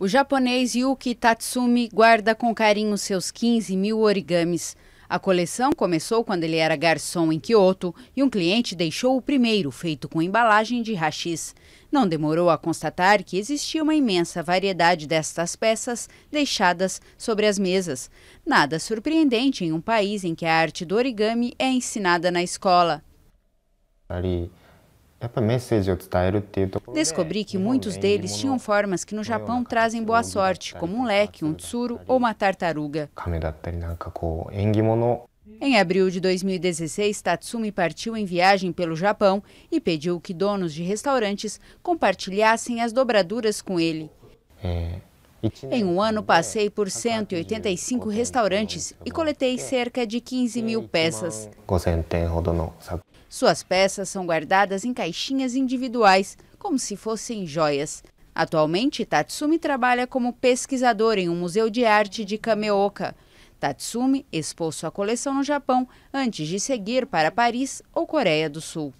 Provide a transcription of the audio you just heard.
O japonês Yuki Tatsumi guarda com carinho seus 15 mil origamis. A coleção começou quando ele era garçom em Kyoto e um cliente deixou o primeiro, feito com embalagem de rachis. Não demorou a constatar que existia uma imensa variedade destas peças deixadas sobre as mesas. Nada surpreendente em um país em que a arte do origami é ensinada na escola. Ali... Descobri que né? muitos deles tinham formas que no Japão trazem boa sorte, como um leque, um tsuru ou uma tartaruga. Em abril de 2016, Tatsumi partiu em viagem pelo Japão e pediu que donos de restaurantes compartilhassem as dobraduras com ele. É, em um ano, né? passei por 185 restaurantes né? e coletei cerca de 15 mil peças. Suas peças são guardadas em caixinhas individuais, como se fossem joias. Atualmente, Tatsumi trabalha como pesquisador em um museu de arte de Kameoka. Tatsumi expôs sua coleção no Japão antes de seguir para Paris ou Coreia do Sul.